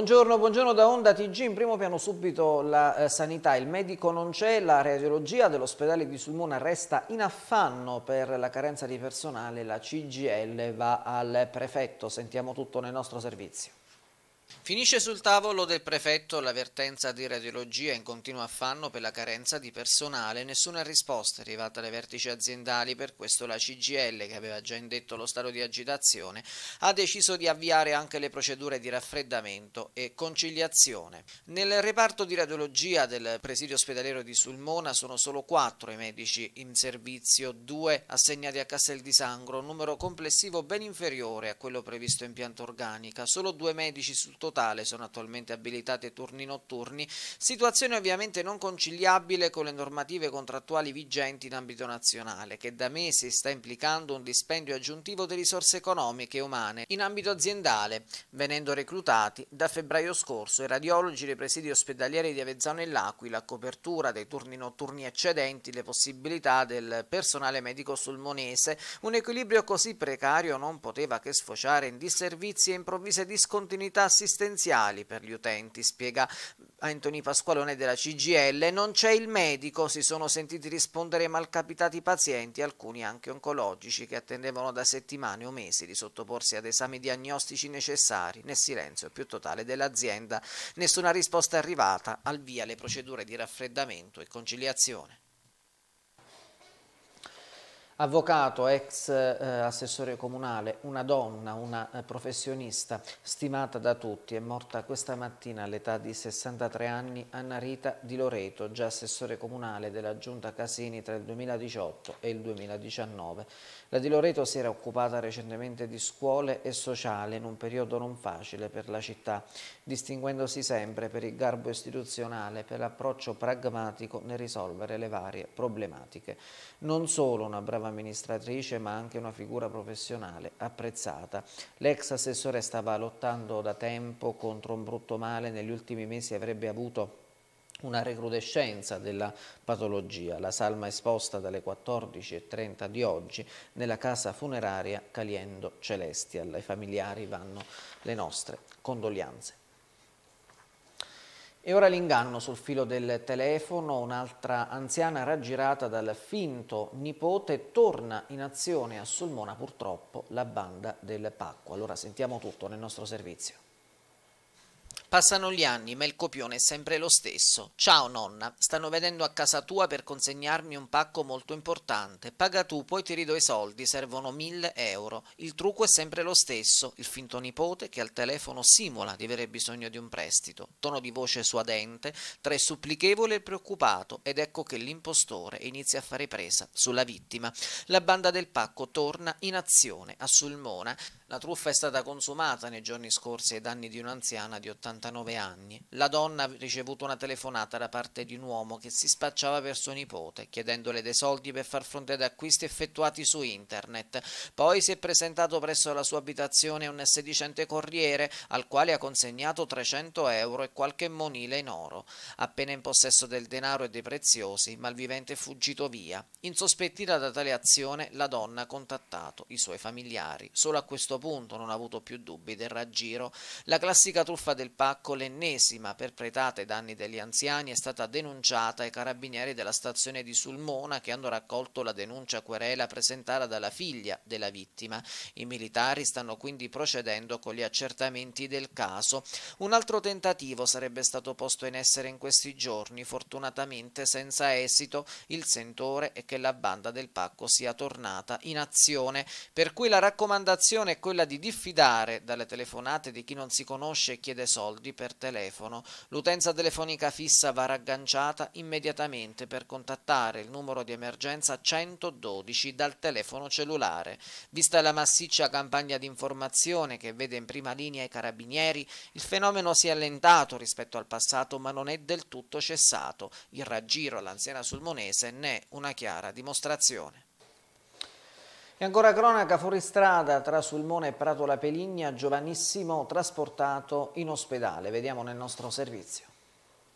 Buongiorno, buongiorno da Onda TG, in primo piano subito la eh, sanità, il medico non c'è, la radiologia dell'ospedale di Sulmona resta in affanno per la carenza di personale, la CGL va al prefetto, sentiamo tutto nel nostro servizio. Finisce sul tavolo del prefetto l'avvertenza di radiologia in continuo affanno per la carenza di personale. Nessuna risposta è arrivata alle vertici aziendali, per questo la CGL, che aveva già indetto lo stato di agitazione, ha deciso di avviare anche le procedure di raffreddamento e conciliazione. Nel reparto di radiologia del presidio ospedaliero di Sulmona sono solo quattro i medici in servizio, due assegnati a Castel di Sangro, un numero complessivo ben inferiore a quello previsto in pianta organica, solo due medici sul totale sono attualmente abilitati turni notturni, situazione ovviamente non conciliabile con le normative contrattuali vigenti in ambito nazionale, che da mesi sta implicando un dispendio aggiuntivo di risorse economiche e umane in ambito aziendale, venendo reclutati da febbraio scorso i radiologi dei presidi ospedalieri di Avezzano e L'Aquila a copertura dei turni notturni eccedenti le possibilità del personale medico sulmonese, un equilibrio così precario non poteva che sfociare in disservizi e improvvise discontinuità assistenziali assistenziali per gli utenti, spiega Anthony Pasqualone della CGL. Non c'è il medico, si sono sentiti rispondere malcapitati pazienti, alcuni anche oncologici, che attendevano da settimane o mesi di sottoporsi ad esami diagnostici necessari, nel silenzio più totale dell'azienda. Nessuna risposta è arrivata, al via le procedure di raffreddamento e conciliazione avvocato, ex eh, assessore comunale, una donna, una eh, professionista stimata da tutti, è morta questa mattina all'età di 63 anni Anna Rita Di Loreto, già assessore comunale della Giunta Casini tra il 2018 e il 2019. La Di Loreto si era occupata recentemente di scuole e sociale in un periodo non facile per la città distinguendosi sempre per il garbo istituzionale, per l'approccio pragmatico nel risolvere le varie problematiche. Non solo una brava amministratrice, ma anche una figura professionale apprezzata. L'ex assessore stava lottando da tempo contro un brutto male, negli ultimi mesi avrebbe avuto una recrudescenza della patologia. La salma esposta dalle 14.30 di oggi nella casa funeraria Caliendo Celestial. Ai familiari vanno le nostre condoglianze. E ora l'inganno sul filo del telefono, un'altra anziana raggirata dal finto nipote torna in azione a Sulmona purtroppo la banda del pacco. Allora sentiamo tutto nel nostro servizio. Passano gli anni, ma il copione è sempre lo stesso. Ciao nonna, stanno venendo a casa tua per consegnarmi un pacco molto importante. Paga tu, poi ti ridò i soldi, servono mille euro. Il trucco è sempre lo stesso, il finto nipote che al telefono simula di avere bisogno di un prestito. Tono di voce suadente, tra il supplichevole e il preoccupato, ed ecco che l'impostore inizia a fare presa sulla vittima. La banda del pacco torna in azione a Sulmona. La truffa è stata consumata nei giorni scorsi ai danni di un'anziana di 89 anni. La donna ha ricevuto una telefonata da parte di un uomo che si spacciava per suo nipote, chiedendole dei soldi per far fronte ad acquisti effettuati su internet. Poi si è presentato presso la sua abitazione un sedicente corriere al quale ha consegnato 300 euro e qualche monile in oro. Appena in possesso del denaro e dei preziosi, il malvivente è fuggito via. Insospettita da tale azione, la donna ha contattato i suoi familiari. Solo a questo punto non ha avuto più dubbi del raggiro. La classica truffa del pacco, l'ennesima perpetrata ai danni degli anziani, è stata denunciata ai carabinieri della stazione di Sulmona che hanno raccolto la denuncia querela presentata dalla figlia della vittima. I militari stanno quindi procedendo con gli accertamenti del caso. Un altro tentativo sarebbe stato posto in essere in questi giorni, fortunatamente senza esito, il sentore è che la banda del pacco sia tornata in azione, per cui la raccomandazione è quella di diffidare dalle telefonate di chi non si conosce e chiede soldi per telefono. L'utenza telefonica fissa va ragganciata immediatamente per contattare il numero di emergenza 112 dal telefono cellulare. Vista la massiccia campagna di informazione che vede in prima linea i carabinieri, il fenomeno si è allentato rispetto al passato ma non è del tutto cessato. Il raggiro all'anziana sulmonese ne è una chiara dimostrazione. E ancora cronaca fuoristrada tra Sulmone e Prato La Peligna, giovanissimo trasportato in ospedale. Vediamo nel nostro servizio.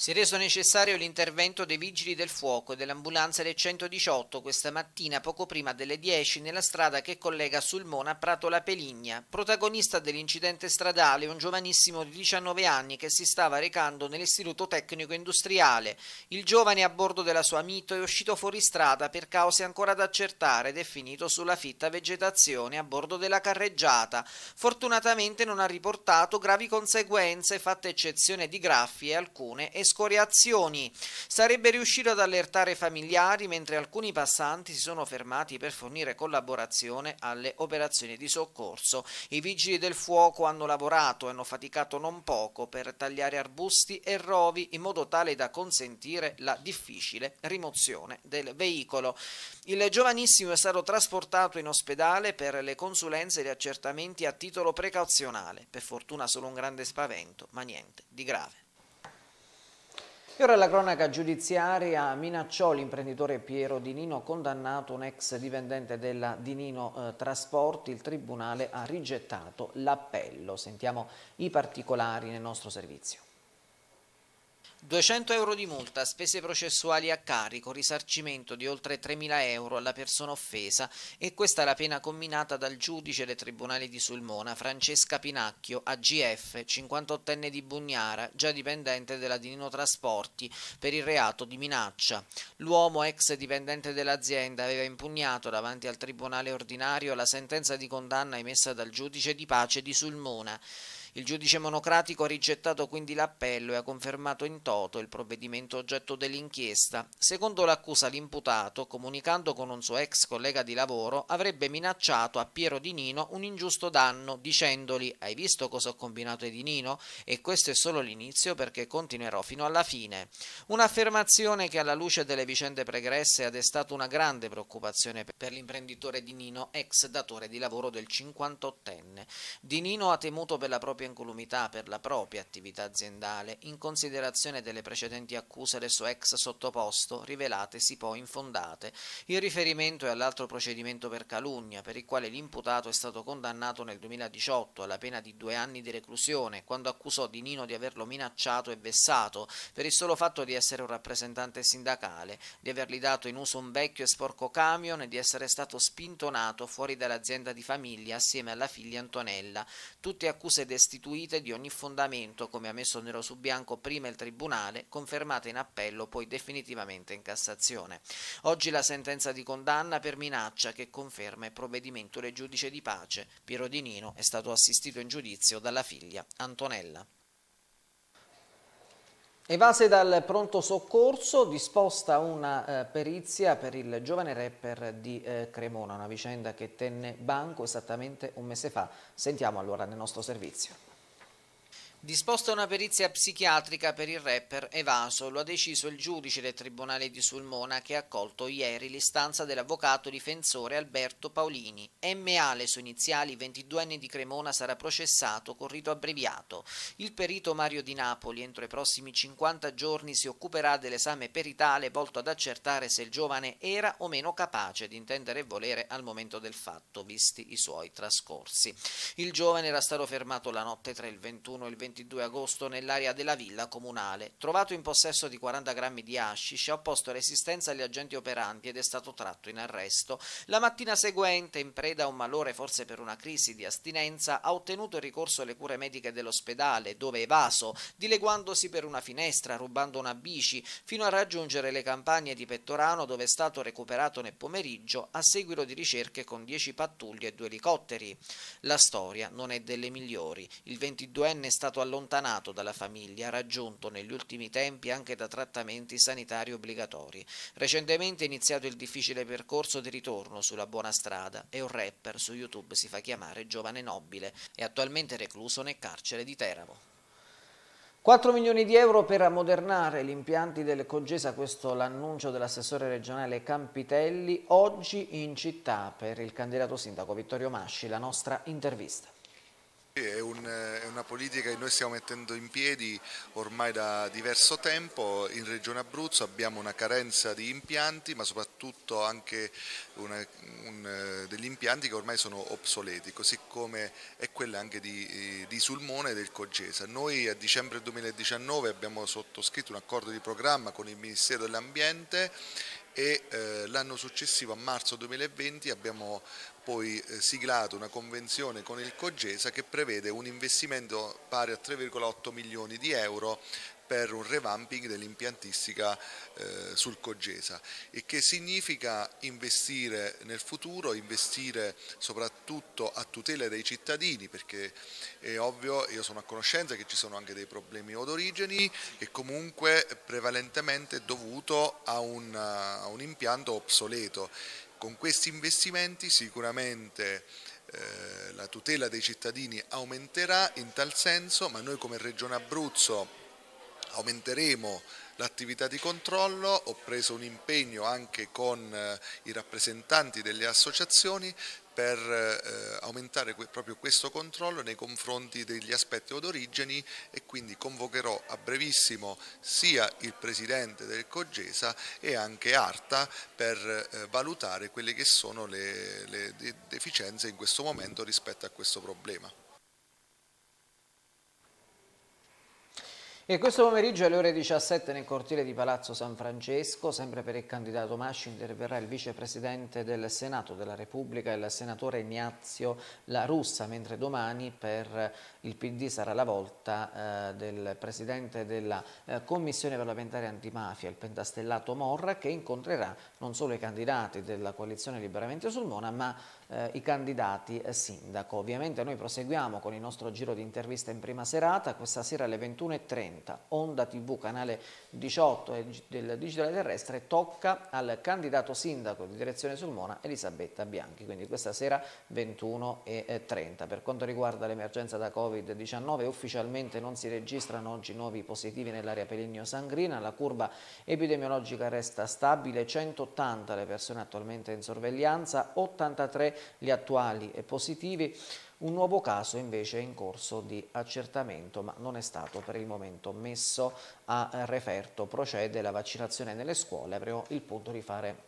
Si è reso necessario l'intervento dei vigili del fuoco e dell'ambulanza del 118 questa mattina poco prima delle 10 nella strada che collega Sulmona a Prato La Peligna. Protagonista dell'incidente stradale un giovanissimo di 19 anni che si stava recando nell'istituto tecnico industriale. Il giovane a bordo della sua Mito è uscito fuori strada per cause ancora da accertare ed è finito sulla fitta vegetazione a bordo della carreggiata. Fortunatamente non ha riportato gravi conseguenze fatte eccezione di graffi e alcune esplosioni scoriazioni. Sarebbe riuscito ad allertare i familiari mentre alcuni passanti si sono fermati per fornire collaborazione alle operazioni di soccorso. I vigili del fuoco hanno lavorato e hanno faticato non poco per tagliare arbusti e rovi in modo tale da consentire la difficile rimozione del veicolo. Il giovanissimo è stato trasportato in ospedale per le consulenze e gli accertamenti a titolo precauzionale. Per fortuna solo un grande spavento, ma niente di grave. E ora la cronaca giudiziaria minacciò l'imprenditore Piero Di Nino condannato un ex dipendente della Di Nino eh, Trasporti. Il Tribunale ha rigettato l'appello. Sentiamo i particolari nel nostro servizio. 200 euro di multa, spese processuali a carico, risarcimento di oltre 3.000 euro alla persona offesa e questa è la pena comminata dal giudice del Tribunale di Sulmona Francesca Pinacchio, AGF, 58enne di Bugnara, già dipendente della Dinino Trasporti, per il reato di minaccia. L'uomo, ex dipendente dell'azienda, aveva impugnato davanti al Tribunale ordinario la sentenza di condanna emessa dal giudice di pace di Sulmona. Il giudice monocratico ha rigettato quindi l'appello e ha confermato in toto il provvedimento oggetto dell'inchiesta. Secondo l'accusa l'imputato, comunicando con un suo ex collega di lavoro, avrebbe minacciato a Piero Di Nino un ingiusto danno dicendogli «Hai visto cosa ho combinato ai Di Nino? E questo è solo l'inizio perché continuerò fino alla fine». Un'affermazione che alla luce delle vicende pregresse ha destato una grande preoccupazione per l'imprenditore Di Nino, ex datore di lavoro del 58enne. Di Nino ha temuto per la propria incolumità per la propria attività aziendale in considerazione delle precedenti accuse del suo ex sottoposto, rivelatesi poi infondate. Il riferimento è all'altro procedimento per calunnia, per il quale l'imputato è stato condannato nel 2018 alla pena di due anni di reclusione, quando accusò Di Nino di averlo minacciato e vessato per il solo fatto di essere un rappresentante sindacale, di avergli dato in uso un vecchio e sporco camion e di essere stato spintonato fuori dall'azienda di famiglia assieme alla figlia Antonella. Tutte accuse destinate destituite di ogni fondamento, come ha messo nero su bianco prima il Tribunale, confermata in appello poi definitivamente in Cassazione. Oggi la sentenza di condanna per minaccia che conferma il provvedimento del giudice di pace. Piero Di Nino è stato assistito in giudizio dalla figlia Antonella. Evase dal pronto soccorso, disposta una eh, perizia per il giovane rapper di eh, Cremona, una vicenda che tenne banco esattamente un mese fa. Sentiamo allora nel nostro servizio. Disposta una perizia psichiatrica per il rapper evaso, lo ha deciso il giudice del Tribunale di Sulmona che ha accolto ieri l'istanza dell'avvocato difensore Alberto Paolini. M.A. le sue iniziali, 22 anni di Cremona, sarà processato con rito abbreviato. Il perito Mario Di Napoli entro i prossimi 50 giorni si occuperà dell'esame peritale volto ad accertare se il giovane era o meno capace di intendere e volere al momento del fatto, visti i suoi trascorsi. Il giovane era stato fermato la notte tra il 21 e il 22 22 agosto nell'area della villa comunale. Trovato in possesso di 40 grammi di hashish, ha opposto resistenza agli agenti operanti ed è stato tratto in arresto. La mattina seguente, in preda a un malore forse per una crisi di astinenza, ha ottenuto il ricorso alle cure mediche dell'ospedale, dove è evaso, dileguandosi per una finestra, rubando una bici, fino a raggiungere le campagne di Pettorano dove è stato recuperato nel pomeriggio a seguito di ricerche con 10 pattuglie e due elicotteri. La storia non è delle migliori. Il 22enne è stato stato allontanato dalla famiglia, raggiunto negli ultimi tempi anche da trattamenti sanitari obbligatori. Recentemente è iniziato il difficile percorso di ritorno sulla buona strada e un rapper su YouTube si fa chiamare Giovane Nobile, è attualmente recluso nel carcere di Teramo. 4 milioni di euro per ammodernare gli impianti del Cogesa, questo l'annuncio dell'assessore regionale Campitelli, oggi in città per il candidato sindaco Vittorio Masci, la nostra intervista. È, un, è, una politica che noi stiamo mettendo in piedi ormai da diverso tempo, in Regione Abruzzo abbiamo una carenza di impianti ma soprattutto anche una, un, degli impianti che ormai sono obsoleti, così come è quella anche di, di Sulmone e del Cogesa. Noi a dicembre 2019 abbiamo sottoscritto un accordo di programma con il Ministero dell'Ambiente e eh, l'anno successivo a marzo 2020 abbiamo poi eh, siglato una convenzione con il Cogesa che prevede un investimento pari a 3,8 milioni di euro per un revamping dell'impiantistica eh, sul Cogesa e che significa investire nel futuro, investire soprattutto a tutela dei cittadini perché è ovvio, io sono a conoscenza che ci sono anche dei problemi odorigeni e comunque prevalentemente dovuto a un, a un impianto obsoleto. Con questi investimenti sicuramente eh, la tutela dei cittadini aumenterà in tal senso, ma noi come Regione Abruzzo aumenteremo l'attività di controllo, ho preso un impegno anche con eh, i rappresentanti delle associazioni per eh, aumentare proprio questo controllo nei confronti degli aspetti odorigeni e quindi convocherò a brevissimo sia il presidente del Cogesa e anche Arta per eh, valutare quelle che sono le, le deficienze in questo momento rispetto a questo problema. E questo pomeriggio alle ore 17 nel cortile di Palazzo San Francesco, sempre per il candidato Masci, interverrà il vicepresidente del Senato della Repubblica, il senatore Ignazio La Russa, mentre domani per il PD sarà la volta eh, del presidente della eh, Commissione parlamentare antimafia, il pentastellato Morra, che incontrerà non solo i candidati della coalizione Liberamente Sulmona, ma eh, i candidati eh, sindaco. Ovviamente noi proseguiamo con il nostro giro di interviste in prima serata, questa sera alle 21.30, Onda TV, canale 18 del Digitale Terrestre, tocca al candidato sindaco di direzione Sulmona, Elisabetta Bianchi, quindi questa sera 21.30. Per quanto riguarda l'emergenza da Covid-19, ufficialmente non si registrano oggi nuovi positivi nell'area Peligno-Sangrina, la curva epidemiologica resta stabile, 180 le persone attualmente in sorveglianza, 83 gli attuali e positivi, un nuovo caso invece è in corso di accertamento ma non è stato per il momento messo a referto, procede la vaccinazione nelle scuole, avremo il punto di fare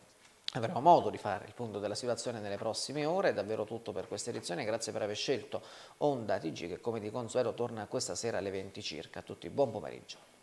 Avremo modo di fare il punto della situazione nelle prossime ore, è davvero tutto per questa edizione, grazie per aver scelto Onda TG che come di consueto torna questa sera alle 20 circa. A tutti buon pomeriggio.